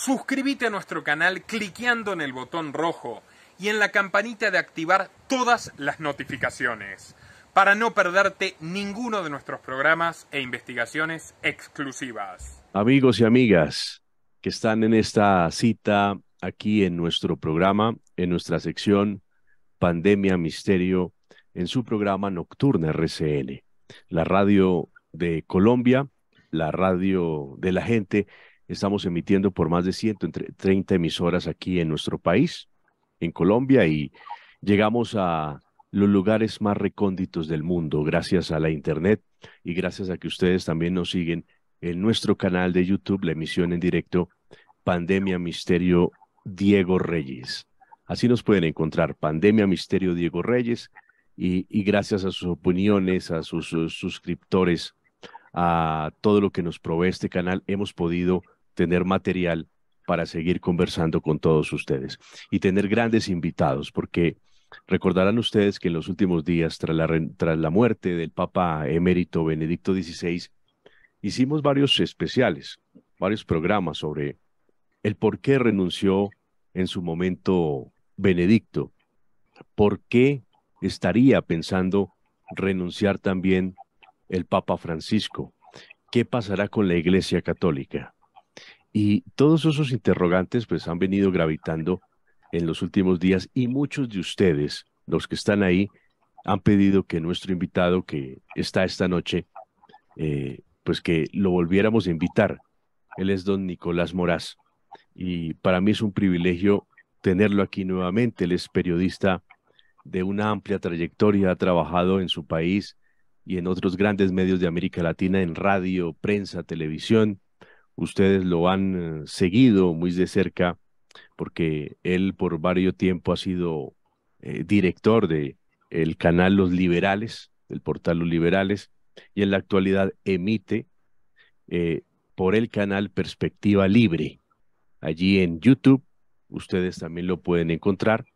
Suscríbete a nuestro canal cliqueando en el botón rojo y en la campanita de activar todas las notificaciones para no perderte ninguno de nuestros programas e investigaciones exclusivas. Amigos y amigas que están en esta cita aquí en nuestro programa, en nuestra sección Pandemia Misterio, en su programa Nocturna RCN, la radio de Colombia, la radio de la gente Estamos emitiendo por más de 130 emisoras aquí en nuestro país, en Colombia, y llegamos a los lugares más recónditos del mundo gracias a la Internet y gracias a que ustedes también nos siguen en nuestro canal de YouTube, la emisión en directo Pandemia Misterio Diego Reyes. Así nos pueden encontrar, Pandemia Misterio Diego Reyes, y, gracias a sus opiniones, a sus suscriptores, a todo lo que nos provee este canal, hemos podido tener material para seguir conversando con todos ustedes y tener grandes invitados, porque recordarán ustedes que en los últimos días, tras la, tras la muerte del Papa emérito Benedicto XVI, hicimos varios especiales, varios programas sobre el por qué renunció en su momento Benedicto, por qué estaría pensando renunciar también el Papa Francisco, qué pasará con la Iglesia Católica. Y todos esos interrogantes pues han venido gravitando en los últimos días y muchos de ustedes, los que están ahí, han pedido que nuestro invitado que está esta noche, eh, pues que lo volviéramos a invitar. Él es don Nicolás Moraz y para mí es un privilegio tenerlo aquí nuevamente. Él es periodista de una amplia trayectoria, ha trabajado en su país y en otros grandes medios de América Latina, en radio, prensa, televisión Ustedes lo han eh, seguido muy de cerca porque él por varios tiempo ha sido eh, director de el canal Los Liberales, del portal Los Liberales, y en la actualidad emite eh, por el canal Perspectiva Libre. Allí en YouTube ustedes también lo pueden encontrar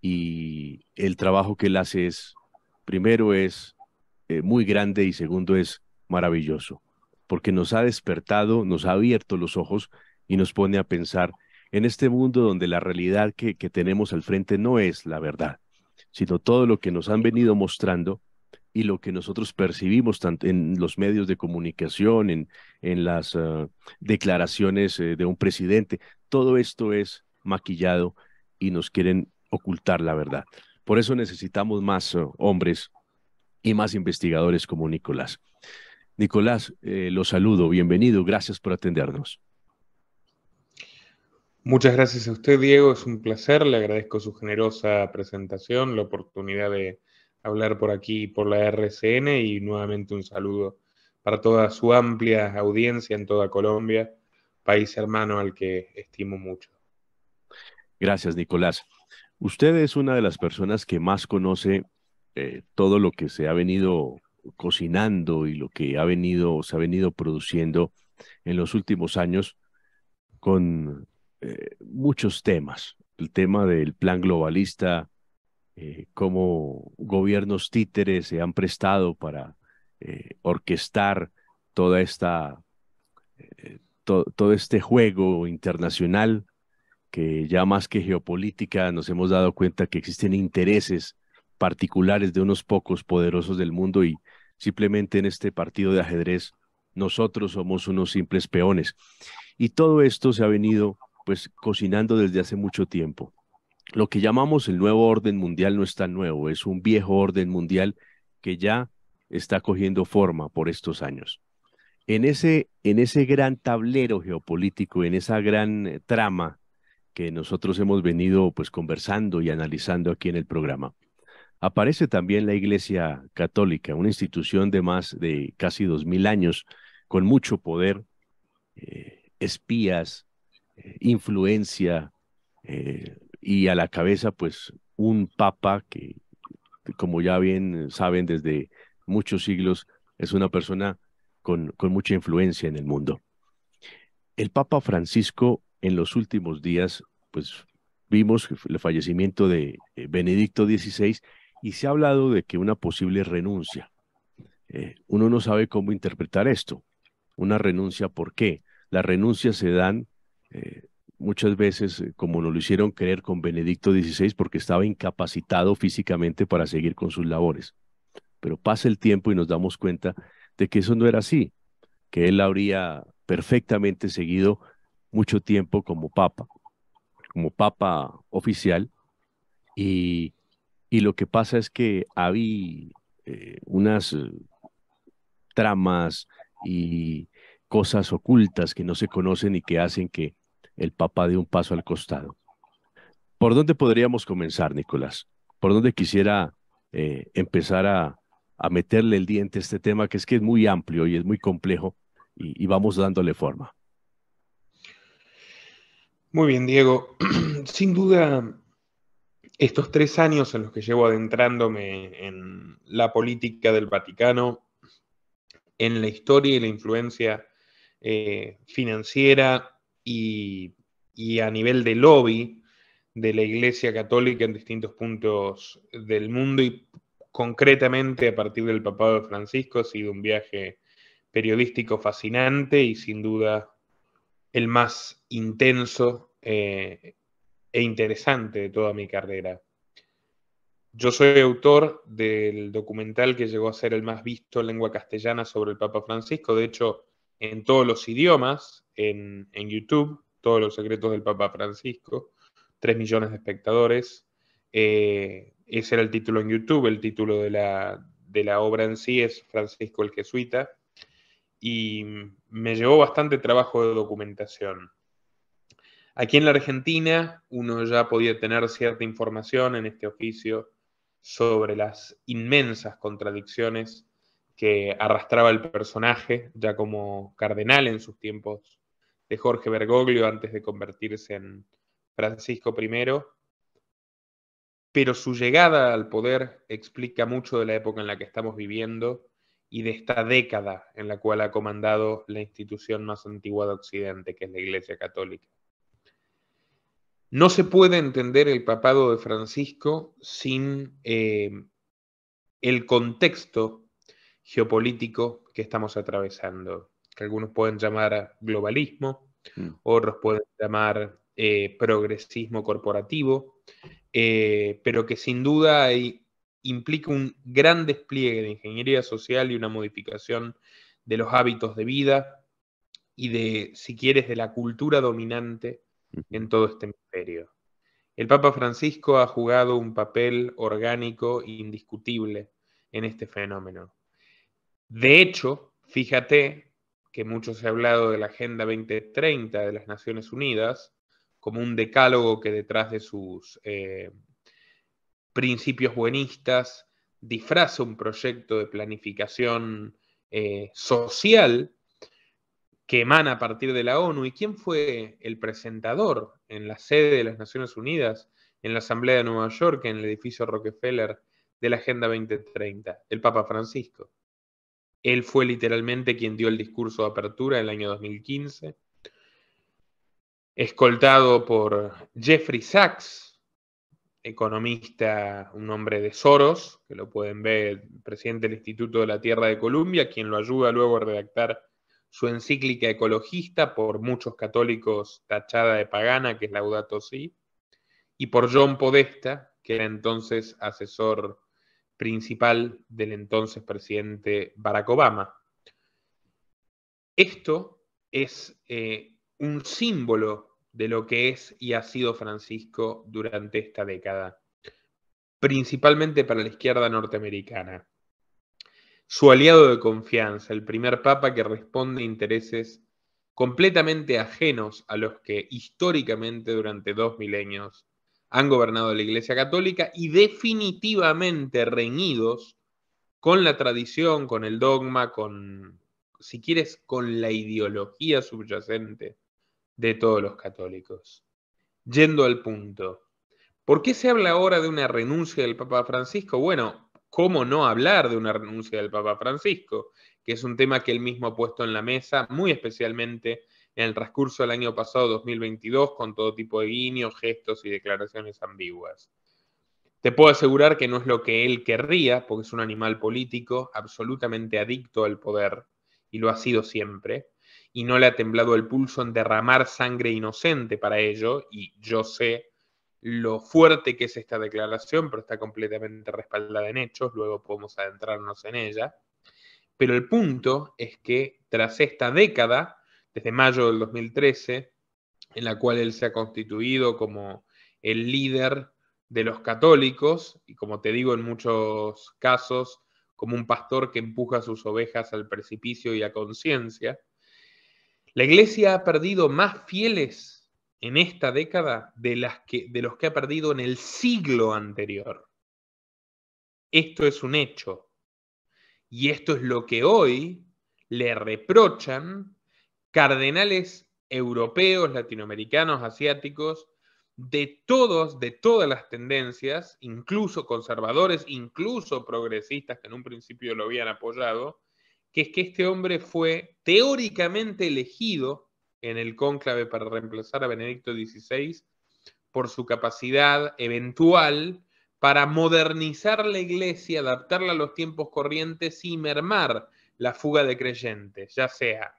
y el trabajo que él hace es, primero es muy grande y segundo es maravilloso porque nos ha despertado, nos ha abierto los ojos y nos pone a pensar en este mundo donde la realidad que, tenemos al frente no es la verdad, sino todo lo que nos han venido mostrando y lo que nosotros percibimos tanto en los medios de comunicación, en, las eh, declaraciones eh, de un presidente, todo esto es maquillado y nos quieren ocultar la verdad. Por eso necesitamos más eh, hombres y más investigadores como Nicolás. Nicolás, eh, lo saludo, bienvenido, gracias por atendernos. Muchas gracias a usted, Diego, es un placer, le agradezco su generosa presentación, la oportunidad de hablar por aquí por la RCN y nuevamente un saludo para toda su amplia audiencia en toda Colombia, país hermano al que estimo mucho. Gracias, Nicolás. Usted es una de las personas que más conoce eh, todo lo que se ha venido cocinando y lo que ha venido, se ha venido produciendo en los últimos años con eh, muchos temas. El tema del plan globalista, eh, cómo gobiernos títeres se han prestado para eh, orquestar toda esta, todo este juego internacional que ya más que geopolítica nos hemos dado cuenta que existen intereses particulares de unos pocos poderosos del mundo y Simplemente en este partido de ajedrez nosotros somos unos simples peones. Y todo esto se ha venido pues cocinando desde hace mucho tiempo. Lo que llamamos el nuevo orden mundial no es tan nuevo, es un viejo orden mundial que ya está cogiendo forma por estos años. En ese, en ese gran tablero geopolítico, en esa gran eh, trama que nosotros hemos venido pues conversando y analizando aquí en el programa, aparece también la Iglesia Católica, una institución de más de casi dos mil años, con mucho poder, eh, espías, eh, influencia, eh, y a la cabeza, pues, un papa que, como ya bien saben desde muchos siglos, es una persona con, con mucha influencia en el mundo. El Papa Francisco en los últimos días, pues vimos el fallecimiento de Benedicto XVI y se ha hablado de que una posible renuncia. Eh, uno no sabe cómo interpretar esto. Una renuncia, ¿por qué? Las renuncias se dan eh, muchas veces, eh, como nos lo hicieron creer con Benedicto XVI, porque estaba incapacitado físicamente para seguir con sus labores. Pero pasa el tiempo y nos damos cuenta de que eso no era así, que él habría perfectamente seguido mucho tiempo como papa, como papa oficial, y y lo que pasa es que había eh, unas eh, tramas y cosas ocultas que no se conocen y que hacen que el Papa dé un paso al costado. ¿Por dónde podríamos comenzar, Nicolás? ¿Por dónde quisiera eh, empezar a, meterle el diente a este tema, que es que es muy amplio y es muy complejo, y vamos dándole forma? Muy bien, Diego. Sin duda, estos tres años en los que llevo adentrándome en la política del Vaticano, en la historia y la influencia eh, financiera y, a nivel de lobby de la Iglesia Católica en distintos puntos del mundo y concretamente a partir del Papado Francisco ha sido un viaje periodístico fascinante y sin duda el más intenso eh, e interesante de toda mi carrera. Yo soy autor del documental que llegó a ser el más visto en lengua castellana sobre el Papa Francisco, de hecho, en todos los idiomas, en, YouTube, todos los secretos del Papa Francisco, 3 millones de espectadores. Eh, ese era el título en YouTube, el título de la, de la obra en sí es Francisco el Jesuita, y me llevó bastante trabajo de documentación. Aquí en la Argentina uno ya podía tener cierta información en este oficio sobre las inmensas contradicciones que arrastraba el personaje ya como cardenal en sus tiempos de Jorge Bergoglio antes de convertirse en Francisco I, pero su llegada al poder explica mucho de la época en la que estamos viviendo y de esta década en la cual ha comandado la institución más antigua de Occidente, que es la Iglesia Católica. No se puede entender el papado de Francisco sin eh, el contexto geopolítico que estamos atravesando, que algunos pueden llamar globalismo, mm. otros pueden llamar eh, progresismo corporativo, eh, pero que sin duda implica un gran despliegue de ingeniería social y una modificación de los hábitos de vida y de, si quieres, de la cultura dominante en todo este imperio. El Papa Francisco ha jugado un papel orgánico indiscutible en este fenómeno. De hecho, fíjate que mucho se ha hablado de la Agenda 2030 de las Naciones Unidas como un decálogo que detrás de sus eh, principios buenistas disfraza un proyecto de planificación eh, social que emana a partir de la ONU y quién fue el presentador en la sede de las Naciones Unidas, en la Asamblea de Nueva York, en el edificio Rockefeller de la Agenda 2030, el Papa Francisco. Él fue literalmente quien dio el discurso de apertura en el año 2015, escoltado por Jeffrey Sachs, economista, un hombre de Soros, que lo pueden ver, presidente del Instituto de la Tierra de Columbia, quien lo ayuda luego a redactar su encíclica ecologista, por muchos católicos tachada de pagana, que es Laudato Si, y por John Podesta, que era entonces asesor principal del entonces presidente Barack Obama. Esto es eh, un símbolo de lo que es y ha sido Francisco durante esta década, principalmente para la izquierda norteamericana su aliado de confianza, el primer papa que responde a intereses completamente ajenos a los que históricamente durante dos milenios han gobernado la Iglesia Católica y definitivamente reñidos con la tradición, con el dogma, con, si quieres, con la ideología subyacente de todos los católicos. Yendo al punto, ¿por qué se habla ahora de una renuncia del Papa Francisco? Bueno, ¿cómo no hablar de una renuncia del Papa Francisco? Que es un tema que él mismo ha puesto en la mesa, muy especialmente en el transcurso del año pasado, 2022, con todo tipo de guiños, gestos y declaraciones ambiguas. Te puedo asegurar que no es lo que él querría, porque es un animal político absolutamente adicto al poder, y lo ha sido siempre, y no le ha temblado el pulso en derramar sangre inocente para ello, y yo sé lo fuerte que es esta declaración, pero está completamente respaldada en hechos, luego podemos adentrarnos en ella. Pero el punto es que tras esta década, desde mayo del 2013, en la cual él se ha constituido como el líder de los católicos, y como te digo en muchos casos, como un pastor que empuja a sus ovejas al precipicio y a conciencia, la iglesia ha perdido más fieles en esta década de, las que, de los que ha perdido en el siglo anterior. Esto es un hecho. Y esto es lo que hoy le reprochan cardenales europeos, latinoamericanos, asiáticos, de todos, de todas las tendencias, incluso conservadores, incluso progresistas que en un principio lo habían apoyado, que es que este hombre fue teóricamente elegido en el cónclave para reemplazar a Benedicto XVI por su capacidad eventual para modernizar la iglesia, adaptarla a los tiempos corrientes y mermar la fuga de creyentes, ya sea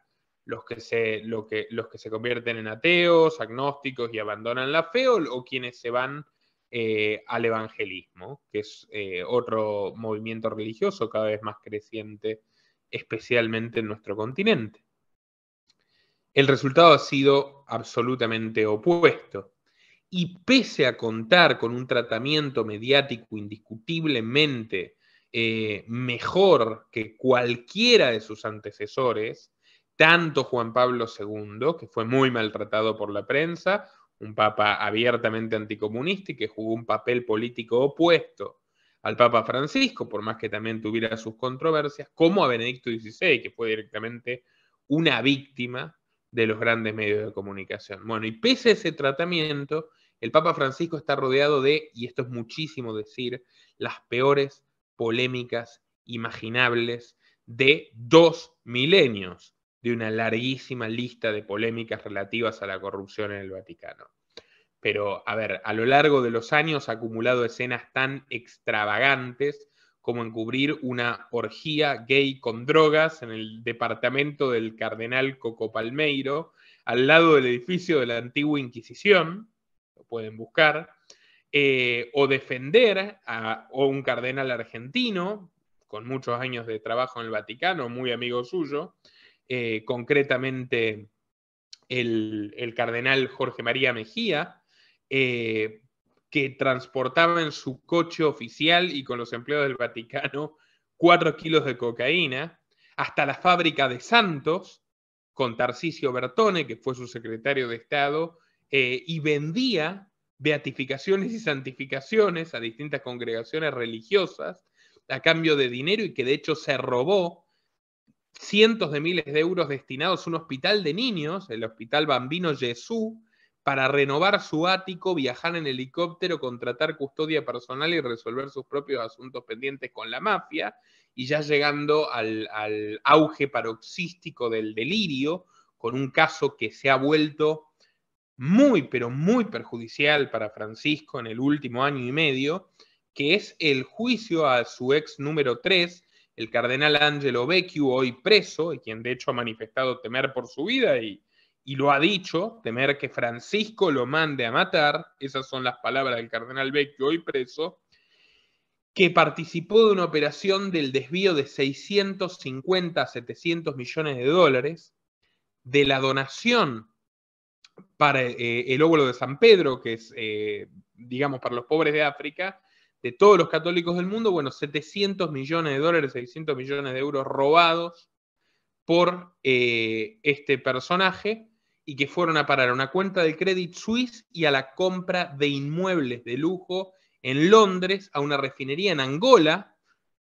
los que se, lo que, los que se convierten en ateos, agnósticos y abandonan la fe o, quienes se van eh, al evangelismo, que es eh, otro movimiento religioso cada vez más creciente, especialmente en nuestro continente el resultado ha sido absolutamente opuesto. Y pese a contar con un tratamiento mediático indiscutiblemente eh, mejor que cualquiera de sus antecesores, tanto Juan Pablo II, que fue muy maltratado por la prensa, un papa abiertamente anticomunista y que jugó un papel político opuesto al Papa Francisco, por más que también tuviera sus controversias, como a Benedicto XVI, que fue directamente una víctima de los grandes medios de comunicación. Bueno, y pese a ese tratamiento, el Papa Francisco está rodeado de, y esto es muchísimo decir, las peores polémicas imaginables de dos milenios, de una larguísima lista de polémicas relativas a la corrupción en el Vaticano. Pero, a ver, a lo largo de los años ha acumulado escenas tan extravagantes como encubrir una orgía gay con drogas en el departamento del cardenal Coco Palmeiro, al lado del edificio de la antigua Inquisición, lo pueden buscar, eh, o defender a un cardenal argentino, con muchos años de trabajo en el Vaticano, muy amigo suyo, eh, concretamente el, cardenal Jorge María Mejía, eh, que transportaba en su coche oficial y con los empleados del Vaticano cuatro kilos de cocaína, hasta la fábrica de Santos, con Tarcisio Bertone, que fue su secretario de Estado, eh, y vendía beatificaciones y santificaciones a distintas congregaciones religiosas a cambio de dinero y que de hecho se robó cientos de miles de euros destinados a un hospital de niños, el Hospital Bambino Jesús, para renovar su ático, viajar en helicóptero, contratar custodia personal y resolver sus propios asuntos pendientes con la mafia, y ya llegando al, auge paroxístico del delirio, con un caso que se ha vuelto muy, pero muy perjudicial para Francisco en el último año y medio, que es el juicio a su ex número 3, el cardenal Angelo Becciu, hoy preso, y quien de hecho ha manifestado temer por su vida y, y lo ha dicho, temer que Francisco lo mande a matar, esas son las palabras del cardenal Vecchio, hoy preso, que participó de una operación del desvío de 650 a 700 millones de dólares, de la donación para eh, el óvulo de San Pedro, que es, eh, digamos, para los pobres de África, de todos los católicos del mundo, bueno, 700 millones de dólares, 600 millones de euros robados por eh, este personaje, y que fueron a parar a una cuenta del Credit Suisse y a la compra de inmuebles de lujo en Londres, a una refinería en Angola,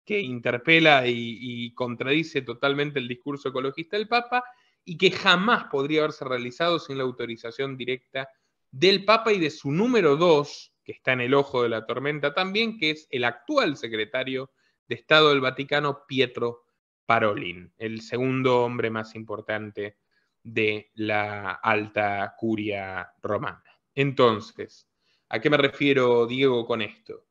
que interpela y, y contradice totalmente el discurso ecologista del Papa, y que jamás podría haberse realizado sin la autorización directa del Papa y de su número dos, que está en el ojo de la tormenta también, que es el actual secretario de Estado del Vaticano, Pietro Parolin, el segundo hombre más importante de la alta curia romana. Entonces, ¿a qué me refiero, Diego, con esto?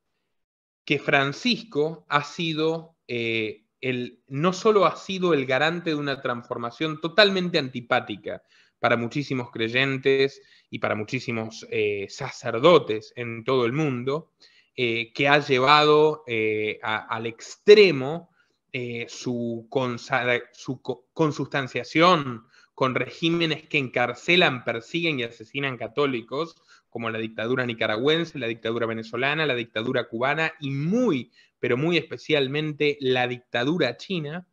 Que Francisco ha sido, eh, el, no solo ha sido el garante de una transformación totalmente antipática para muchísimos creyentes y para muchísimos eh, sacerdotes en todo el mundo, eh, que ha llevado al extremo su, consustanciación, con regímenes que encarcelan, persiguen y asesinan católicos, como la dictadura nicaragüense, la dictadura venezolana, la dictadura cubana y muy, pero muy especialmente la dictadura china,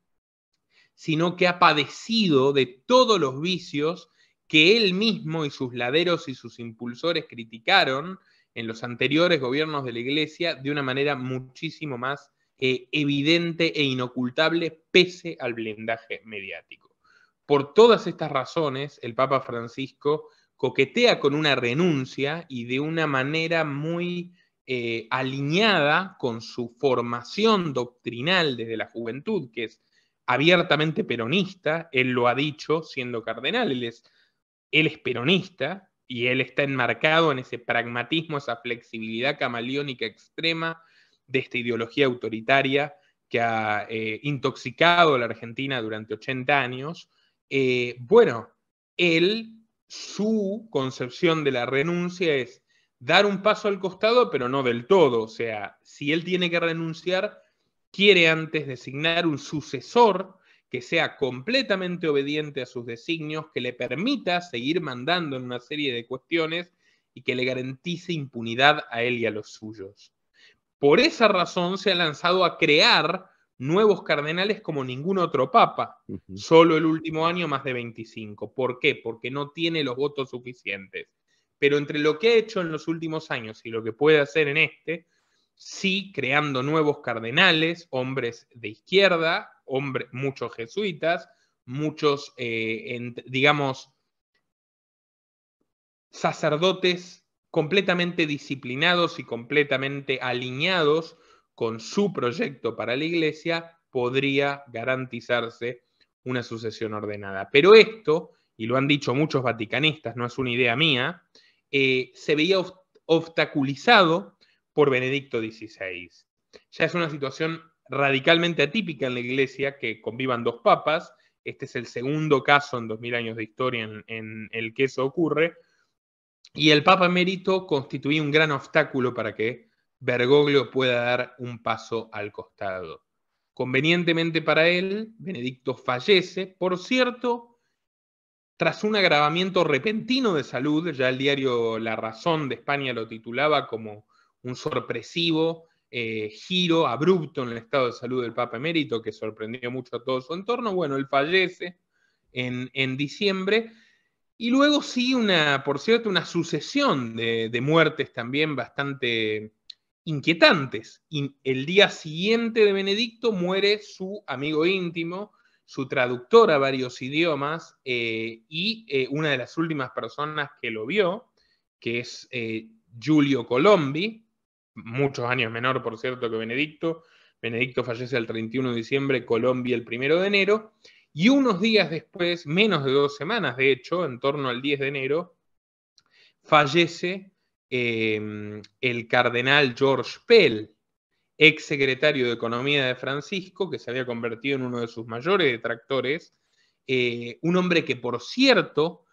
sino que ha padecido de todos los vicios que él mismo y sus laderos y sus impulsores criticaron en los anteriores gobiernos de la Iglesia de una manera muchísimo más eh, evidente e inocultable pese al blindaje mediático. Por todas estas razones, el Papa Francisco coquetea con una renuncia y de una manera muy eh, alineada con su formación doctrinal desde la juventud, que es abiertamente peronista, él lo ha dicho siendo cardenal, él es, peronista y él está enmarcado en ese pragmatismo, esa flexibilidad camaleónica extrema de esta ideología autoritaria que ha eh, intoxicado a la Argentina durante 80 años eh, bueno, él, su concepción de la renuncia es dar un paso al costado, pero no del todo. O sea, si él tiene que renunciar, quiere antes designar un sucesor que sea completamente obediente a sus designios, que le permita seguir mandando en una serie de cuestiones y que le garantice impunidad a él y a los suyos. Por esa razón se ha lanzado a crear nuevos cardenales como ningún otro papa, solo el último año más de 25. ¿Por qué? Porque no tiene los votos suficientes. Pero entre lo que ha hecho en los últimos años y lo que puede hacer en este, sí creando nuevos cardenales, hombres de izquierda, hombres muchos jesuitas, muchos, eh, digamos, sacerdotes completamente disciplinados y completamente alineados con su proyecto para la iglesia, podría garantizarse una sucesión ordenada. Pero esto, y lo han dicho muchos vaticanistas, no es una idea mía, eh, se veía obstaculizado por Benedicto XVI. Ya es una situación radicalmente atípica en la iglesia que convivan dos papas. Este es el segundo caso en 2000 años de historia en, en el que eso ocurre. Y el Papa Emérito constituía un gran obstáculo para que Bergoglio pueda dar un paso al costado. Convenientemente para él, Benedicto fallece, por cierto, tras un agravamiento repentino de salud, ya el diario La Razón de España lo titulaba como un sorpresivo eh, giro abrupto en el estado de salud del Papa Emérito que sorprendió mucho a todo su entorno. Bueno, él fallece en, diciembre. Y luego sí, una, por cierto, una sucesión de, de muertes también bastante inquietantes. el día siguiente de Benedicto muere su amigo íntimo, su traductor a varios idiomas eh, y eh, una de las últimas personas que lo vio, que es Julio eh, Giulio Colombi, muchos años menor, por cierto, que Benedicto. Benedicto fallece el 31 de diciembre, Colombi el 1 de enero. Y unos días después, menos de dos semanas de hecho, en torno al 10 de enero, fallece Em, el cardenal George Pell, ex secretario de Economía de Francisco, que se había convertido en uno de sus mayores detractores, eh, un hombre que, por cierto,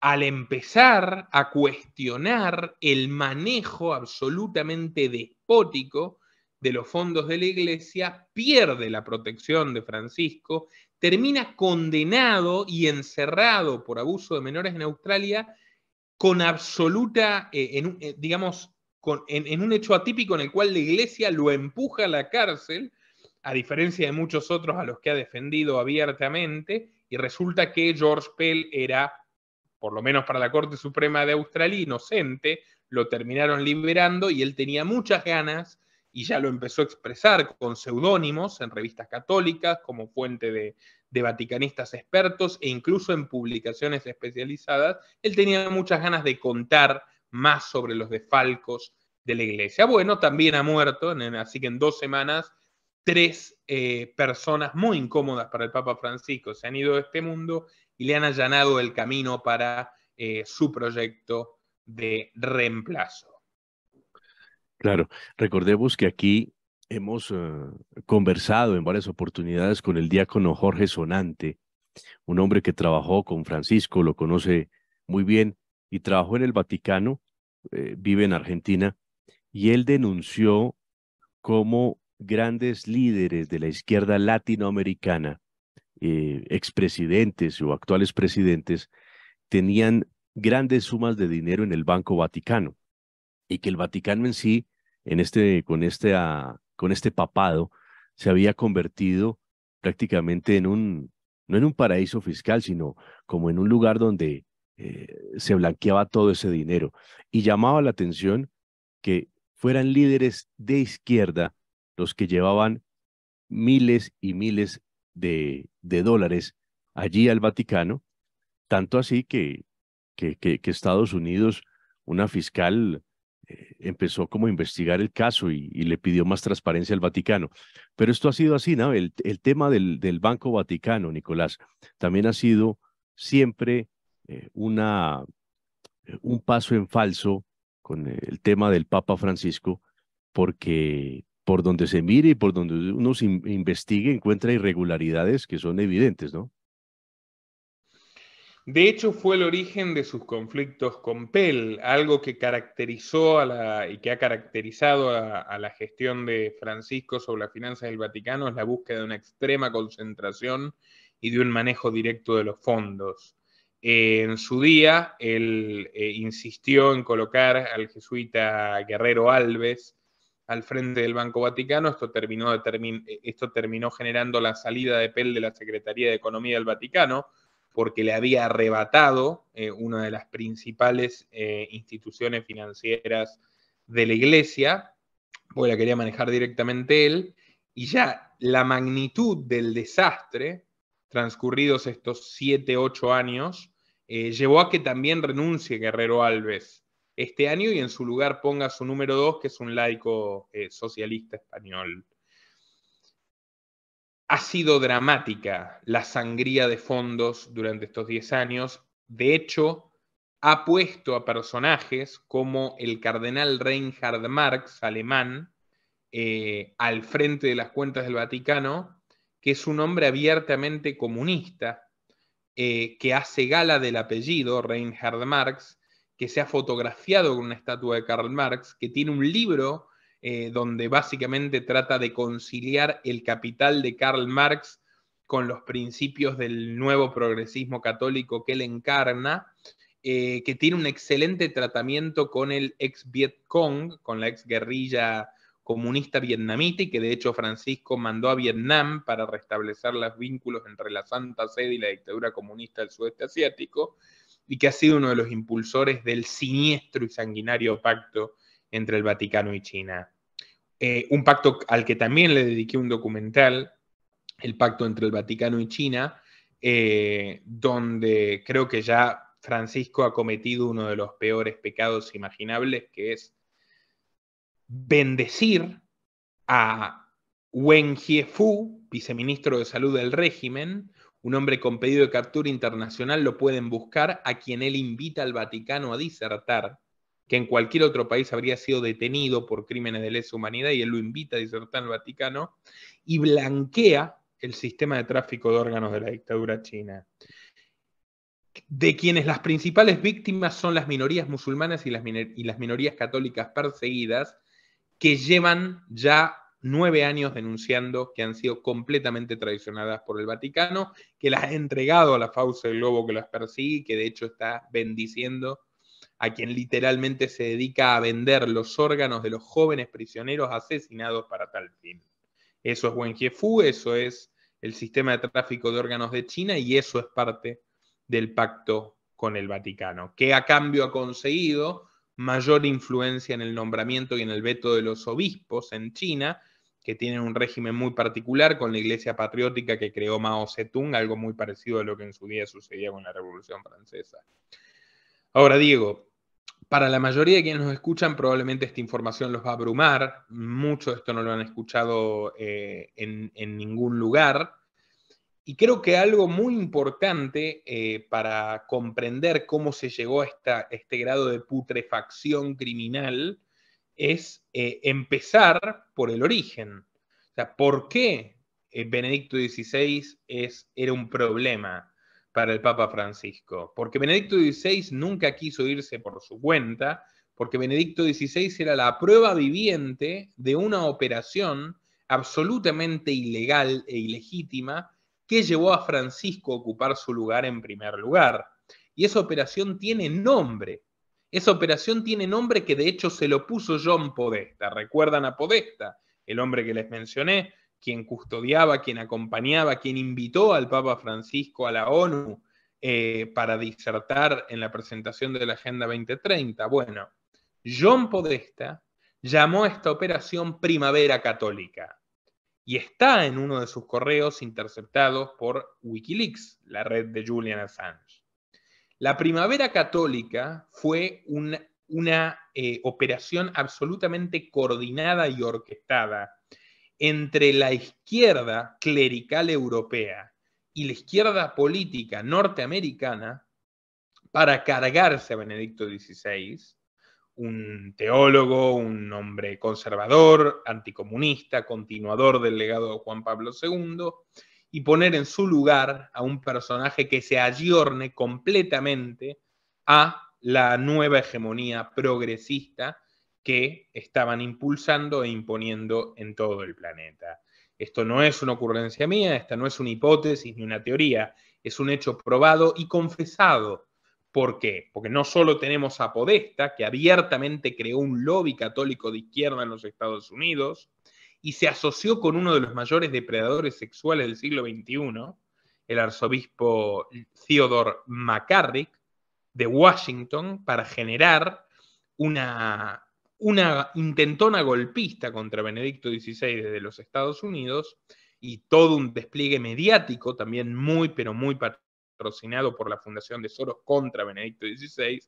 al empezar a cuestionar el manejo absolutamente despótico de los fondos de la iglesia, pierde la protección de Francisco, termina condenado y encerrado por abuso de menores en Australia con absoluta, eh, en, eh, digamos, en, un hecho atípico en el cual la iglesia lo empuja a la cárcel, a diferencia de muchos otros a los que ha defendido abiertamente, y resulta que George Pell era, por lo menos para la Corte Suprema de Australia, inocente, lo terminaron liberando y él tenía muchas ganas y ya lo empezó a expresar con seudónimos en revistas católicas como fuente de, de vaticanistas expertos e incluso en publicaciones especializadas, él tenía muchas ganas de contar más sobre los defalcos de la iglesia. Bueno, también ha muerto, así que en dos semanas, tres eh, personas muy incómodas para el Papa Francisco se han ido de este mundo y le han allanado el camino para eh, su proyecto de reemplazo. Claro, recordemos que aquí hemos eh, conversado en varias oportunidades con el diácono Jorge Sonante, un hombre que trabajó con Francisco, lo conoce muy bien y trabajó en el Vaticano, eh, vive en Argentina, y él denunció cómo grandes líderes de la izquierda latinoamericana, eh, expresidentes o actuales presidentes, tenían grandes sumas de dinero en el Banco Vaticano y que el Vaticano en sí, en este, con esta con este papado, se había convertido prácticamente en un, no en un paraíso fiscal, sino como en un lugar donde eh, se blanqueaba todo ese dinero. Y llamaba la atención que fueran líderes de izquierda los que llevaban miles y miles de, dólares allí al Vaticano, tanto así que, que Estados Unidos, una fiscal eh, empezó como a investigar el caso y, le pidió más transparencia al Vaticano. Pero esto ha sido así, ¿no? El, tema del, Banco Vaticano, Nicolás, también ha sido siempre eh, una, eh, un paso en falso con el tema del Papa Francisco, porque por donde se mire y por donde uno se investigue encuentra irregularidades que son evidentes, ¿no? De hecho, fue el origen de sus conflictos con Pell, algo que caracterizó a la, y que ha caracterizado a, la gestión de Francisco sobre las finanzas del Vaticano, es la búsqueda de una extrema concentración y de un manejo directo de los fondos. Eh, en su día, él eh, insistió en colocar al jesuita Guerrero Alves al frente del Banco Vaticano. Esto terminó, esto terminó generando la salida de Pell de la Secretaría de Economía del Vaticano porque le había arrebatado eh, una de las principales eh, instituciones financieras de la iglesia, porque la quería manejar directamente él, y ya la magnitud del desastre, transcurridos estos 7, ocho años, eh, llevó a que también renuncie Guerrero Alves este año y en su lugar ponga su número dos que es un laico socialista español ha sido dramática la sangría de fondos durante estos 10 años. De hecho, ha puesto a personajes como el cardenal Reinhard Marx, alemán, eh, al frente de las cuentas del Vaticano, que es un hombre abiertamente comunista, eh, que hace gala del apellido Reinhard Marx, que se ha fotografiado con una estatua de Karl Marx, que tiene un libro eh, donde básicamente trata de conciliar el capital de Karl Marx con los principios del nuevo progresismo católico que él encarna, eh, que tiene un excelente tratamiento con el ex viet Cong, con la ex guerrilla comunista vietnamita y que de hecho Francisco mandó a Vietnam para restablecer los vínculos entre la Santa Sede y la dictadura comunista del sudeste asiático, y que ha sido uno de los impulsores del siniestro y sanguinario pacto entre el Vaticano y China. Eh, un pacto al que también le dediqué un documental, el pacto entre el Vaticano y China, eh, donde creo que ya Francisco ha cometido uno de los peores pecados imaginables, que es bendecir a Wen Jiefu, viceministro de salud del régimen, un hombre con pedido de captura internacional, lo pueden buscar, a quien él invita al Vaticano a disertar que en cualquier otro país habría sido detenido por crímenes de lesa humanidad y él lo invita a disertar el Vaticano y blanquea el sistema de tráfico de órganos de la dictadura china, de quienes las principales víctimas son las minorías musulmanas y las, minorías católicas perseguidas, que llevan ya nueve años denunciando que han sido completamente traicionadas por el Vaticano, que las ha entregado a la fauce del globo que las persigue, que de hecho está bendiciendo a quien literalmente se dedica a vender los órganos de los jóvenes prisioneros asesinados para tal fin. Eso es Wenjefu, eso es el sistema de tráfico de órganos de China y eso es parte del pacto con el Vaticano, que a cambio ha conseguido mayor influencia en el nombramiento y en el veto de los obispos en China, que tienen un régimen muy particular con la iglesia patriótica que creó Mao Zedong, algo muy parecido a lo que en su día sucedía con la Revolución Francesa. Ahora, Diego, para la mayoría de quienes nos escuchan, probablemente esta información los va a abrumar. Mucho de esto no lo han escuchado eh, en, ningún lugar. Y creo que algo muy importante eh, para comprender cómo se llegó a este grado de putrefacción criminal es eh, empezar por el origen. O sea, ¿por qué Benedicto XVI es, era un problema? para el Papa Francisco, porque Benedicto XVI nunca quiso irse por su cuenta, porque Benedicto XVI era la prueba viviente de una operación absolutamente ilegal e ilegítima que llevó a Francisco a ocupar su lugar en primer lugar. Y esa operación tiene nombre. Esa operación tiene nombre que de hecho se lo puso John Podesta. ¿Recuerdan a Podesta? El hombre que les mencioné, quien custodiaba, quien acompañaba, quien invitó al Papa Francisco a la ONU eh, para disertar en la presentación de la Agenda 2030. Bueno, John Podesta llamó a esta operación Primavera Católica y está en uno de sus correos interceptados por Wikileaks, la red de Julian Assange. La Primavera Católica fue una eh, operación absolutamente coordinada y orquestada entre la izquierda clerical europea y la izquierda política norteamericana para cargarse a Benedicto XVI, un teólogo, un hombre conservador, anticomunista, continuador del legado de Juan Pablo II, y poner en su lugar a un personaje que se ayorne completamente a la nueva hegemonía progresista que estaban impulsando e imponiendo en todo el planeta. Esto no es una ocurrencia mía, esta no es una hipótesis ni una teoría, es un hecho probado y confesado. ¿Por qué? Porque no solo tenemos a Podesta, que abiertamente creó un lobby católico de izquierda en los Estados Unidos y se asoció con uno de los mayores depredadores sexuales del siglo XXI, el arzobispo Theodore McCarrick de Washington, para generar una, una intentona golpista contra Benedicto XVI desde los Estados Unidos y todo un despliegue mediático también muy, pero muy patrocinado por la Fundación de Soros contra Benedicto XVI,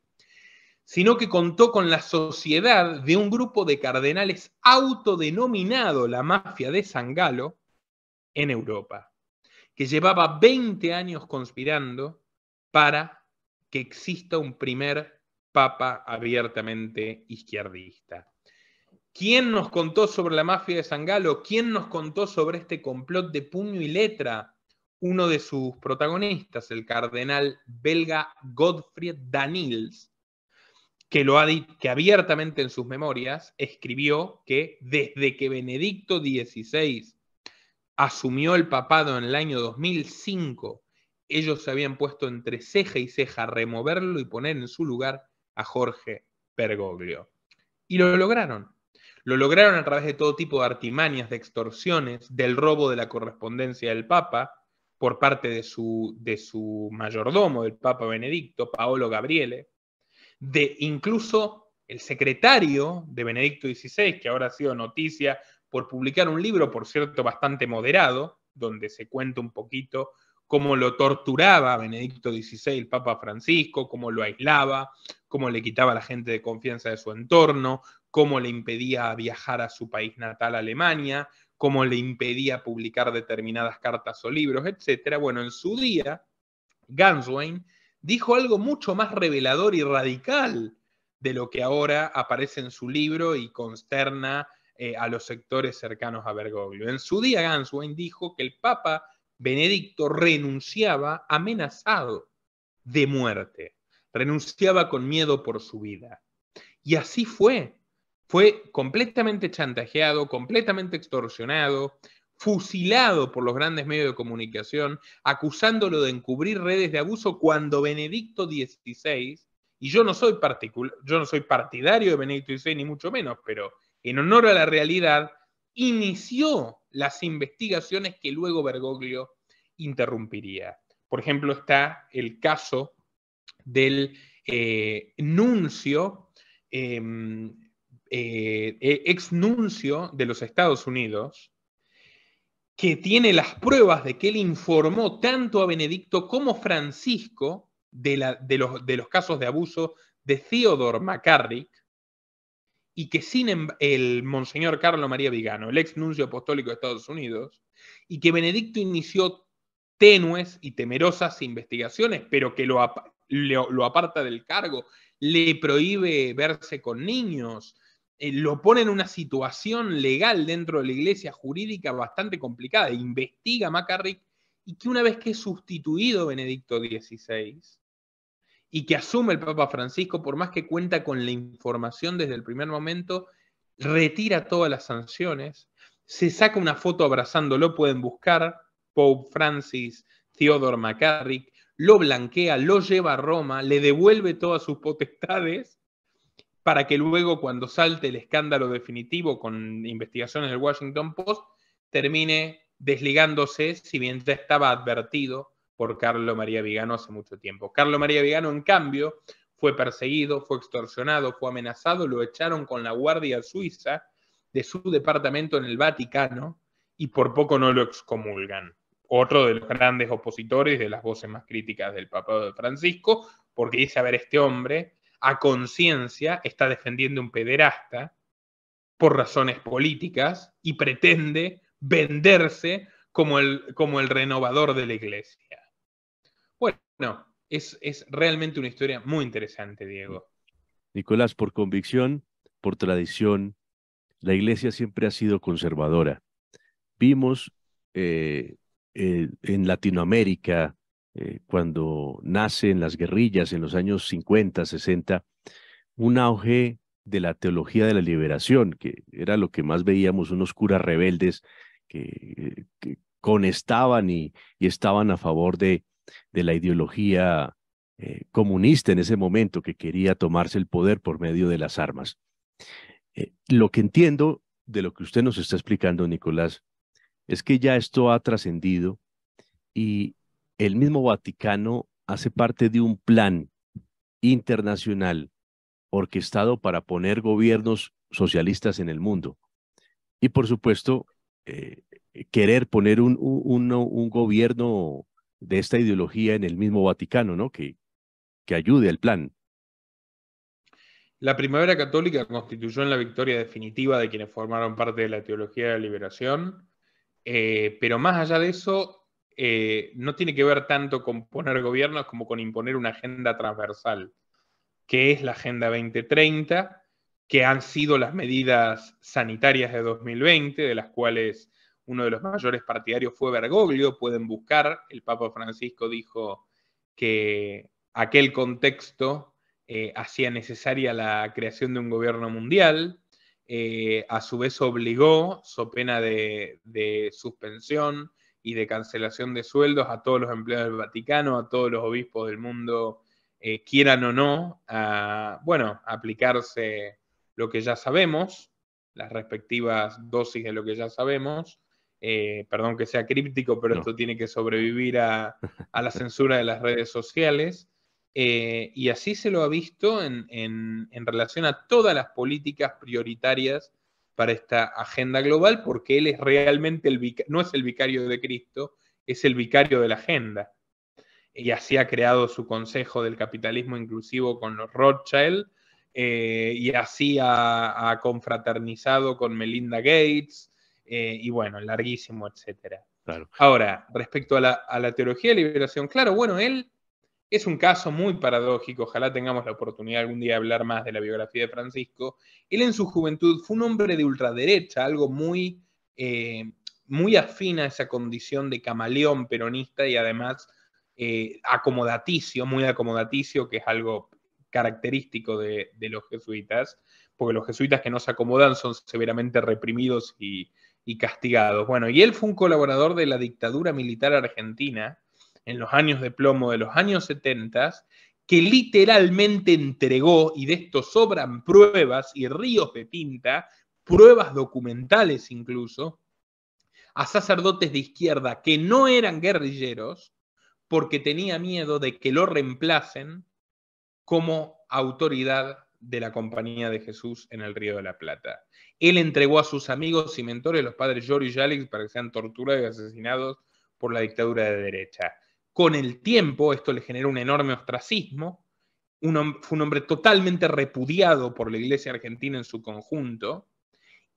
sino que contó con la sociedad de un grupo de cardenales autodenominado la mafia de Sangalo en Europa, que llevaba 20 años conspirando para que exista un primer papa abiertamente izquierdista. ¿Quién nos contó sobre la mafia de Sangalo? ¿Quién nos contó sobre este complot de puño y letra? Uno de sus protagonistas, el cardenal belga Gottfried Daniels, que, lo ha que abiertamente en sus memorias escribió que desde que Benedicto XVI asumió el papado en el año 2005, ellos se habían puesto entre ceja y ceja a removerlo y poner en su lugar a Jorge Bergoglio. Y lo lograron. Lo lograron a través de todo tipo de artimañas, de extorsiones, del robo de la correspondencia del Papa por parte de su, de su mayordomo, del Papa Benedicto, Paolo Gabriele, de incluso el secretario de Benedicto XVI, que ahora ha sido noticia por publicar un libro, por cierto, bastante moderado, donde se cuenta un poquito cómo lo torturaba Benedicto XVI, el Papa Francisco, cómo lo aislaba, cómo le quitaba a la gente de confianza de su entorno, cómo le impedía viajar a su país natal, Alemania, cómo le impedía publicar determinadas cartas o libros, etc. Bueno, en su día, Ganswein dijo algo mucho más revelador y radical de lo que ahora aparece en su libro y consterna eh, a los sectores cercanos a Bergoglio. En su día, Ganswein dijo que el Papa Benedicto renunciaba amenazado de muerte, renunciaba con miedo por su vida. Y así fue. Fue completamente chantajeado, completamente extorsionado, fusilado por los grandes medios de comunicación, acusándolo de encubrir redes de abuso cuando Benedicto XVI, y yo no soy, yo no soy partidario de Benedicto XVI ni mucho menos, pero en honor a la realidad, inició las investigaciones que luego Bergoglio interrumpiría. Por ejemplo, está el caso del eh, nuncio, em, eh, e-, ex nuncio de los Estados Unidos, que tiene las pruebas de que él informó tanto a Benedicto como Francisco de, los, de los casos de abuso de Theodore McCarrick, y que sin em-, el monseñor Carlo María Vigano, el ex nuncio apostólico de Estados Unidos, y que Benedicto inició tenues y temerosas investigaciones, pero que lo, lo, aparta del cargo, le prohíbe verse con niños, eh, lo pone en una situación legal dentro de la iglesia jurídica bastante complicada, investiga Macarrick y que una vez que es sustituido Benedicto XVI, y que asume el Papa Francisco, por más que cuenta con la información desde el primer momento, retira todas las sanciones, se saca una foto abrazándolo, pueden buscar Pope Francis, Theodore McCarrick, lo blanquea, lo lleva a Roma, le devuelve todas sus potestades para que luego cuando salte el escándalo definitivo con investigaciones del Washington Post, termine desligándose, si bien ya estaba advertido por Carlo María Vigano hace mucho tiempo. Carlo María Vigano, en cambio, fue perseguido, fue extorsionado, fue amenazado, lo echaron con la Guardia Suiza de su departamento en el Vaticano y por poco no lo excomulgan. Otro de los grandes opositores de las voces más críticas del Papa de Francisco, porque dice, a ver, este hombre a conciencia está defendiendo un pederasta por razones políticas y pretende venderse como el, como el renovador de la iglesia. No, es, es realmente una historia muy interesante, Diego. Nicolás, por convicción, por tradición, la iglesia siempre ha sido conservadora. Vimos eh, eh, en Latinoamérica, eh, cuando nacen las guerrillas en los años 50, 60, un auge de la teología de la liberación, que era lo que más veíamos, unos curas rebeldes que, que conestaban y, estaban a favor de, de la ideología eh, comunista en ese momento que quería tomarse el poder por medio de las armas. Eh, lo que entiendo de lo que usted nos está explicando, Nicolás, es que ya esto ha trascendido y el mismo Vaticano hace parte de un plan internacional orquestado para poner gobiernos socialistas en el mundo. Y por supuesto, eh, querer poner un gobierno de esta ideología en el mismo Vaticano, ¿no? Que, que ayude al plan. La primavera católica constituyó en la victoria definitiva de quienes formaron parte de la teología de la liberación, eh, pero más allá de eso, eh, no tiene que ver tanto con poner gobiernos como con imponer una agenda transversal, que es la Agenda 2030, que han sido las medidas sanitarias de 2020, de las cuales uno de los mayores partidarios fue Bergoglio, pueden buscar, el Papa Francisco dijo que aquel contexto eh, hacía necesaria la creación de un gobierno mundial, eh, a su vez obligó, so pena de, suspensión y de cancelación de sueldos, a todos los empleados del Vaticano, a todos los obispos del mundo, eh, quieran o no, bueno, aplicarse lo que ya sabemos, las respectivas dosis de lo que ya sabemos, eh, perdón que sea críptico, pero esto tiene que sobrevivir a, la censura de las redes sociales. Eh, y así se lo ha visto en, relación a todas las políticas prioritarias para esta agenda global, porque él es realmente el no es el vicario de Cristo, es el vicario de la agenda. Y así ha creado su Consejo del Capitalismo Inclusivo con los Rothschild, eh, y así ha, confraternizado con Melinda Gates, eh, y bueno, larguísimo, etc. Ahora, respecto a la, teología de liberación, claro, bueno, él es un caso muy paradójico, ojalá tengamos la oportunidad algún día de hablar más de la biografía de Francisco. Él en su juventud fue un hombre de ultraderecha, algo muy, eh, muy afín a esa condición de camaleón peronista y además eh, acomodaticio, muy acomodaticio, que es algo característico de los jesuitas, porque los jesuitas que no se acomodan son severamente reprimidos y, y castigados. Bueno, y él fue un colaborador de la dictadura militar argentina en los años de plomo de los años 70, que literalmente entregó, y de esto sobran pruebas y ríos de pinta, pruebas documentales incluso, a sacerdotes de izquierda que no eran guerrilleros, porque tenía miedo de que lo reemplacen como autoridad de la Compañía de Jesús en el Río de la Plata. Él entregó a sus amigos y mentores, los padres Jorge y Alex, para que sean torturados y asesinados por la dictadura de derecha. Con el tiempo, esto le generó un enorme ostracismo. fue un hombre totalmente repudiado por la iglesia argentina en su conjunto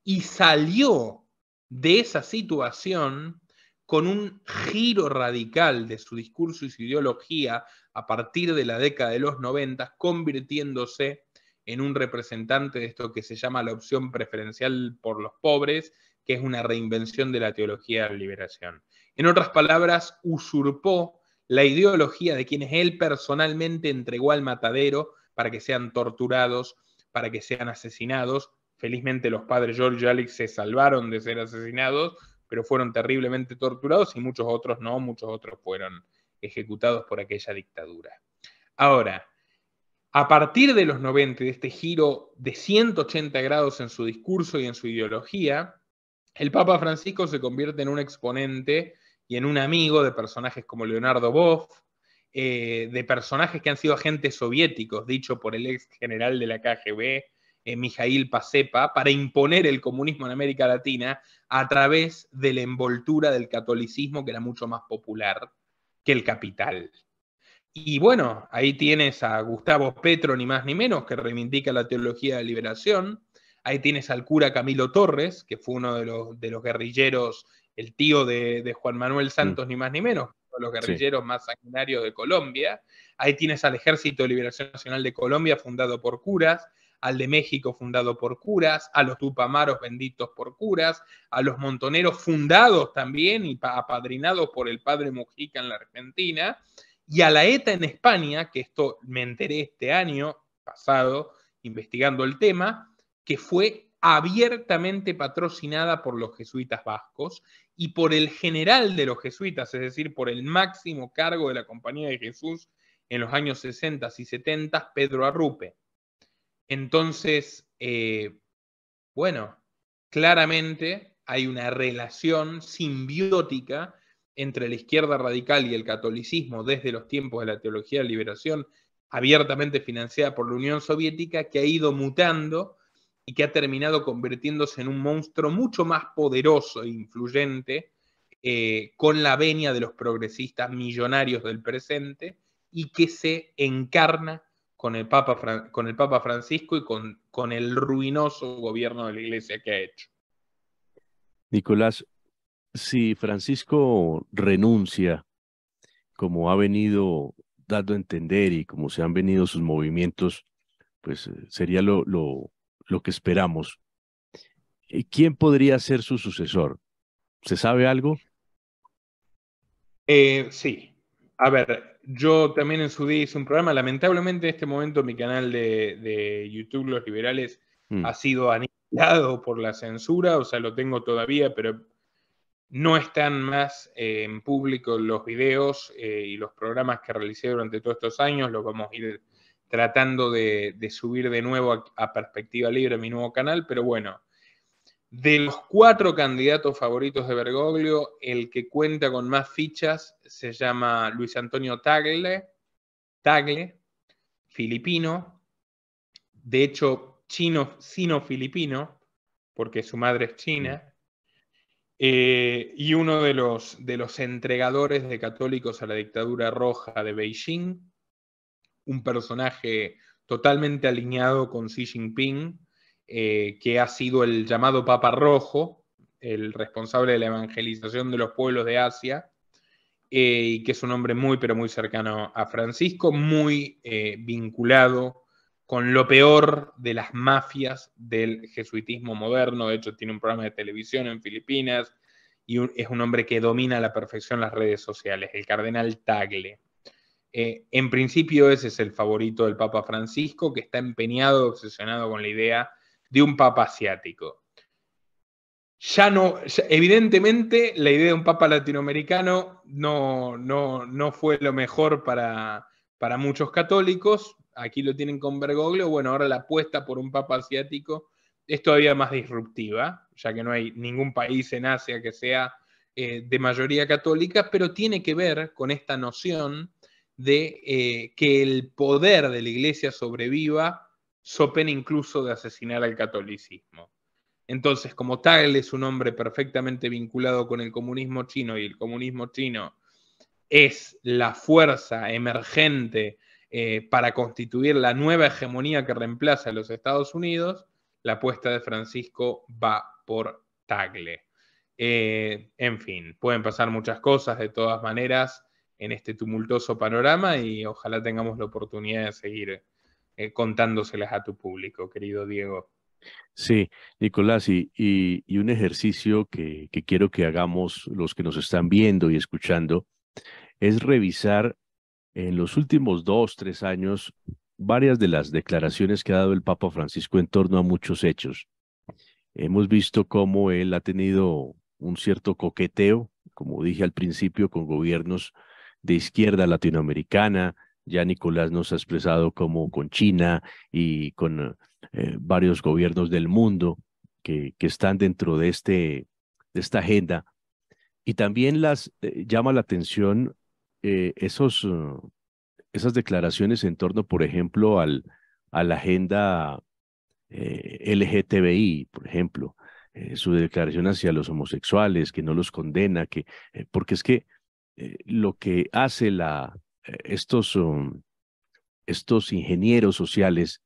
y salió de esa situación con un giro radical de su discurso y su ideología a partir de la década de los 90, convirtiéndose en un representante de esto que se llama la opción preferencial por los pobres, que es una reinvención de la teología de la liberación. En otras palabras, usurpó la ideología de quienes él personalmente entregó al matadero para que sean torturados, para que sean asesinados. Felizmente los padres George y Alex se salvaron de ser asesinados, pero fueron terriblemente torturados y muchos otros no, muchos otros fueron ejecutados por aquella dictadura. Ahora, a partir de los 90, de este giro de 180 grados en su discurso y en su ideología, el Papa Francisco se convierte en un exponente y en un amigo de personajes como Leonardo Boff, eh, de personajes que han sido agentes soviéticos, dicho por el ex general de la KGB, eh, Mijail Pasepa, para imponer el comunismo en América Latina a través de la envoltura del catolicismo que era mucho más popular que el capital. Y bueno, ahí tienes a Gustavo Petro, ni más ni menos, que reivindica la teología de liberación. Ahí tienes al cura Camilo Torres, que fue uno de los, de los guerrilleros, el tío de, Juan Manuel mm. Santos, ni más ni menos, uno de los guerrilleros más sanguinarios de Colombia. Ahí tienes al Ejército de Liberación Nacional de Colombia, fundado por curas al de México fundado por curas, a los Tupamaros benditos por curas, a los Montoneros fundados también y apadrinados por el padre Mujica en la Argentina, y a la ETA en España, que esto me enteré este año pasado investigando el tema, que fue abiertamente patrocinada por los jesuitas vascos y por el general de los jesuitas, es decir, por el máximo cargo de la Compañía de Jesús en los años 60 y 70, Pedro Arrupe. Entonces, eh, bueno, claramente hay una relación simbiótica entre la izquierda radical y el catolicismo desde los tiempos de la teología de la liberación, abiertamente financiada por la Unión Soviética, que ha ido mutando y que ha terminado convirtiéndose en un monstruo mucho más poderoso e influyente eh, con la venia de los progresistas millonarios del presente y que se encarna con el Papa, con el Papa Francisco y con, con el ruinoso gobierno de la Iglesia que ha hecho. Nicolás, si Francisco renuncia, como ha venido dando a entender y como se han venido sus movimientos, pues eh, sería lo, lo, lo que esperamos. Eh, ¿Quién podría ser su sucesor? ¿Se sabe algo? Eh, sí. A ver, yo también en su día hice un programa. Lamentablemente en este momento mi canal de, YouTube Los Liberales mm. ha sido aniquilado por la censura, o sea, lo tengo todavía, pero no están más en público los videos eh, y los programas que realicé durante todos estos años. Los vamos a ir tratando de, subir de nuevo a, Perspectiva Libre, mi nuevo canal. Pero bueno, de los cuatro candidatos favoritos de Bergoglio, el que cuenta con más fichas se llama Luis Antonio Tagle, Tagle filipino, de hecho chino, sino-filipino, porque su madre es china eh, y uno de los, de los entregadores de católicos a la dictadura roja de Beijing, un personaje totalmente alineado con Xi Jinping, eh, que ha sido el llamado Papa Rojo, el responsable de la evangelización de los pueblos de Asia, eh, y que es un hombre muy, pero muy cercano a Francisco, muy vinculado con lo peor de las mafias del jesuitismo moderno. De hecho, tiene un programa de televisión en Filipinas y es un hombre que domina a la perfección las redes sociales, el cardenal Tagle. Eh, en principio ese es el favorito del Papa Francisco, que está empeñado, obsesionado con la idea de un Papa asiático. Ya no, evidentemente la idea de un Papa latinoamericano no, fue lo mejor para, para muchos católicos, aquí lo tienen con Bergoglio, bueno, ahora la apuesta por un papa asiático es todavía más disruptiva, ya que no hay ningún país en Asia que sea eh, de mayoría católica, pero tiene que ver con esta noción de eh, que el poder de la iglesia sobreviva, so incluso de asesinar al catolicismo. Entonces, como tal es un hombre perfectamente vinculado con el comunismo chino y el comunismo chino es la fuerza emergente eh, para constituir la nueva hegemonía que reemplaza a los Estados Unidos, la apuesta de Francisco va por Tagle. Eh, en fin, pueden pasar muchas cosas de todas maneras en este tumultuoso panorama y ojalá tengamos la oportunidad de seguir eh, contándoselas a tu público, querido Diego. Sí, Nicolás, y, y, un ejercicio que, quiero que hagamos los que nos están viendo y escuchando es revisar en los últimos dos, tres años, varias de las declaraciones que ha dado el Papa Francisco en torno a muchos hechos, hemos visto cómo él ha tenido un cierto coqueteo, como dije al principio, con gobiernos de izquierda latinoamericana. Ya Nicolás nos ha expresado como con China y con eh, varios gobiernos del mundo que, están dentro de, este, de esta agenda. Y también las eh, llama la atención eh, esos, eh, esas declaraciones en torno, por ejemplo, al, a la agenda eh, LGTBI, por ejemplo, su declaración hacia los homosexuales, que no los condena, que, porque es que lo que hace la, estos, um, estos ingenieros sociales,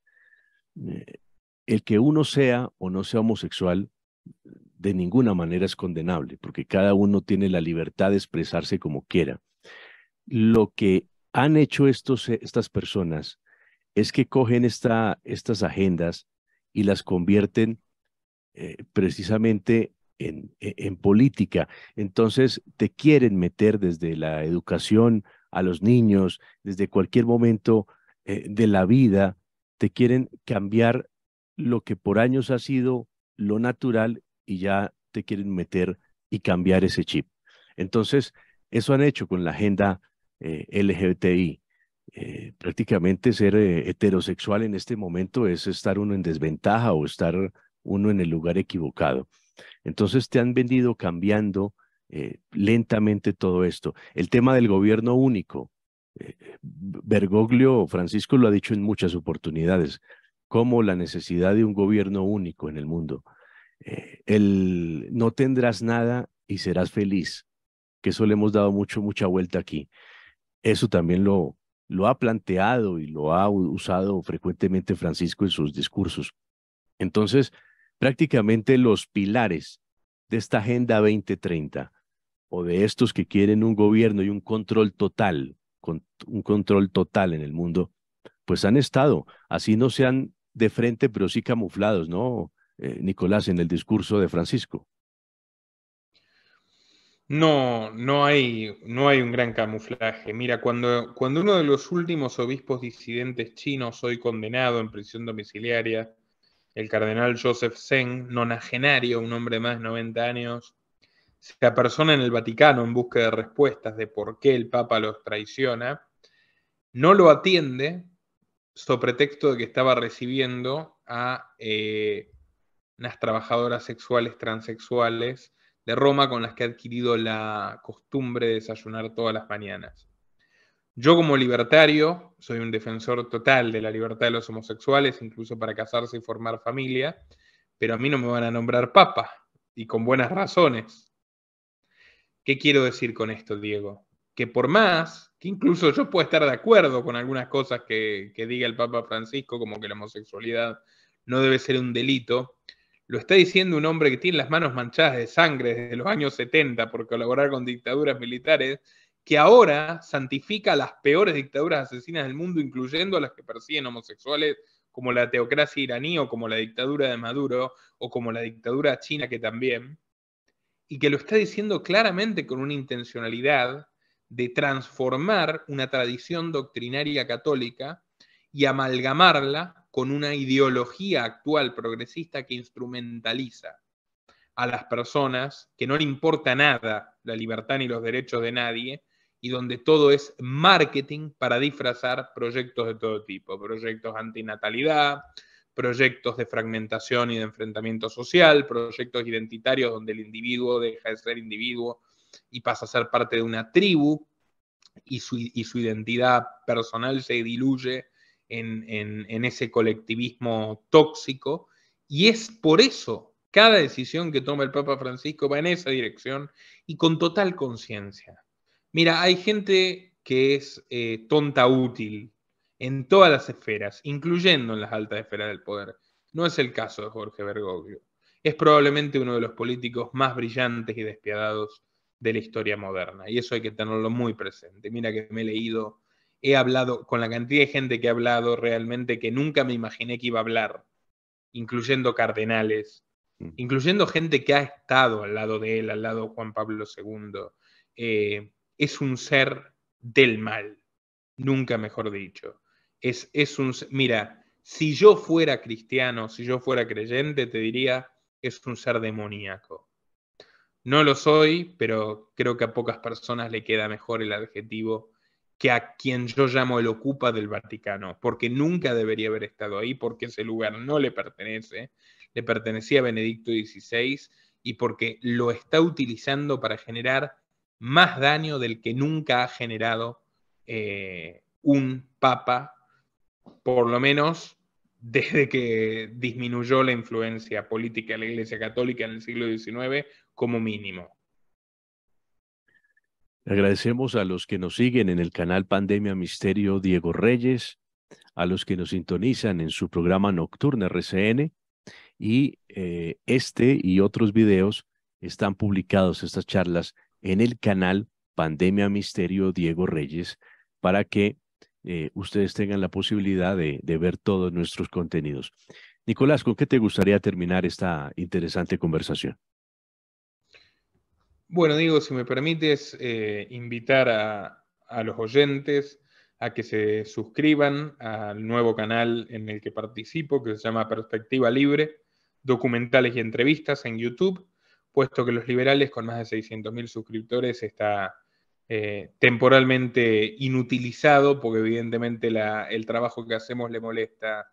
el que uno sea o no sea homosexual, de ninguna manera es condenable, porque cada uno tiene la libertad de expresarse como quiera lo que han hecho estos, eh, estas personas es que cogen esta, estas agendas y las convierten eh, precisamente en, e, en, política. Entonces, te quieren meter desde la educación a los niños, desde cualquier momento eh, de la vida, te quieren cambiar lo que por años ha sido lo natural y ya te quieren meter y cambiar ese chip. Entonces, eso han hecho con la agenda eh, LGBTI. Eh, prácticamente ser eh, heterosexual en este momento es estar uno en desventaja o estar uno en el lugar equivocado. Entonces te han venido cambiando lentamente todo esto. El tema del gobierno único. Bergoglio, Francisco lo ha dicho en muchas oportunidades, como la necesidad de un gobierno único en el mundo. el no tendrás nada y serás feliz, que eso le hemos dado mucho, mucha vuelta aquí. Eso también lo, ha planteado y lo ha usado frecuentemente Francisco en sus discursos. Entonces, prácticamente los pilares de esta Agenda 2030 o de estos que quieren un gobierno y un control total, un control total en el mundo, pues han estado, así no sean de frente, pero sí camuflados, ¿no, eh, Nicolás, en el discurso de Francisco? No, no hay, un gran camuflaje. Mira, cuando, uno de los últimos obispos disidentes chinos hoy condenado en prisión domiciliaria, el cardenal Joseph Zeng, nonagenario, un hombre de más de 90 años, se apersona en el Vaticano en busca de respuestas de por qué el Papa los traiciona, no lo atiende sobre pretexto de que estaba recibiendo a eh, unas trabajadoras sexuales transexuales de Roma con las que ha adquirido la costumbre de desayunar todas las mañanas. Yo como libertario soy un defensor total de la libertad de los homosexuales, incluso para casarse y formar familia, pero a mí no me van a nombrar papa, y con buenas razones. ¿Qué quiero decir con esto, Diego? Que por más que incluso yo pueda estar de acuerdo con algunas cosas que, que diga el Papa Francisco, como que la homosexualidad no debe ser un delito, lo está diciendo un hombre que tiene las manos manchadas de sangre desde los años 70 por colaborar con dictaduras militares, que ahora santifica las peores dictaduras asesinas del mundo, incluyendo a las que persiguen homosexuales, como la teocracia iraní o como la dictadura de Maduro o como la dictadura china que también, y que lo está diciendo claramente con una intencionalidad de transformar una tradición doctrinaria católica y amalgamarla con una ideología actual progresista que instrumentaliza a las personas, que no le importa nada la libertad ni los derechos de nadie, y donde todo es marketing para disfrazar proyectos de todo tipo, proyectos antinatalidad, proyectos de fragmentación y de enfrentamiento social, proyectos identitarios donde el individuo deja de ser individuo y pasa a ser parte de una tribu y su, y su identidad personal se diluye en, ese colectivismo tóxico. Y es por eso cada decisión que toma el Papa Francisco va en esa dirección y con total conciencia. Mira, hay gente que es eh, tonta útil en todas las esferas, incluyendo en las altas esferas del poder. No es el caso de Jorge Bergoglio. Es probablemente uno de los políticos más brillantes y despiadados de la historia moderna, y eso hay que tenerlo muy presente. Mira que me he leído he hablado, con la cantidad de gente que he hablado realmente que nunca me imaginé que iba a hablar, incluyendo cardenales, mm. incluyendo gente que ha estado al lado de él, al lado de Juan Pablo II, eh, es un ser del mal, nunca mejor dicho. Es, es un, mira, si yo fuera cristiano, si yo fuera creyente, te diría, es un ser demoníaco. No lo soy, pero creo que a pocas personas le queda mejor el adjetivo que a quien yo llamo el ocupa del Vaticano, porque nunca debería haber estado ahí, porque ese lugar no le pertenece, le pertenecía a Benedicto XVI y porque lo está utilizando para generar más daño del que nunca ha generado eh, un papa, por lo menos desde que disminuyó la influencia política de la Iglesia Católica en el siglo XIX como mínimo. Agradecemos a los que nos siguen en el canal Pandemia Misterio Diego Reyes, a los que nos sintonizan en su programa Nocturna RCN y eh, este y otros videos están publicados, estas charlas, en el canal Pandemia Misterio Diego Reyes para que eh, ustedes tengan la posibilidad de ver todos nuestros contenidos. Nicolás, ¿con qué te gustaría terminar esta interesante conversación? Bueno, digo, si me permites eh, invitar a, los oyentes a que se suscriban al nuevo canal en el que participo, que se llama Perspectiva Libre, documentales y entrevistas en YouTube, puesto que los liberales con más de 600.000 suscriptores está eh, temporalmente inutilizado, porque evidentemente el trabajo que hacemos le molesta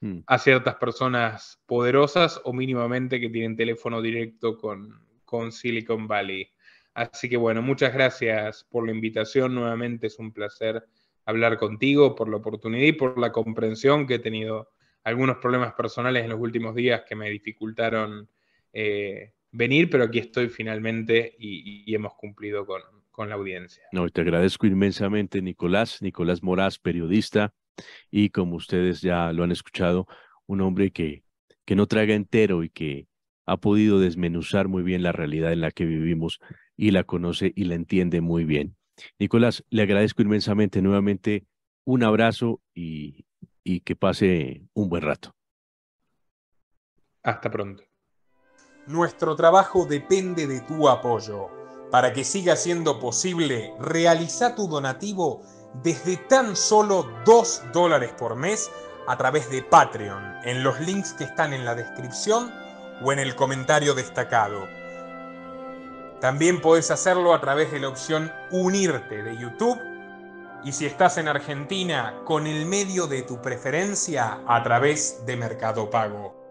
mm. a ciertas personas poderosas o mínimamente que tienen teléfono directo con, con Silicon Valley. Así que bueno, muchas gracias por la invitación. Nuevamente es un placer hablar contigo, por la oportunidad y por la comprensión que he tenido algunos problemas personales en los últimos días que me dificultaron eh, venir, pero aquí estoy finalmente y, hemos cumplido con, con, la audiencia. No, te agradezco inmensamente, Nicolás, Nicolás Moraz, periodista, y como ustedes ya lo han escuchado, un hombre que, que no traga entero y que ha podido desmenuzar muy bien la realidad en la que vivimos y la conoce y la entiende muy bien. Nicolás, le agradezco inmensamente nuevamente. Un abrazo y, que pase un buen rato. Hasta pronto. Nuestro trabajo depende de tu apoyo. Para que siga siendo posible, realiza tu donativo desde tan solo 2 dólares por mes a través de Patreon en los links que están en la descripción o en el comentario destacado. También podés hacerlo a través de la opción Unirte de YouTube y si estás en Argentina con el medio de tu preferencia a través de Mercado Pago.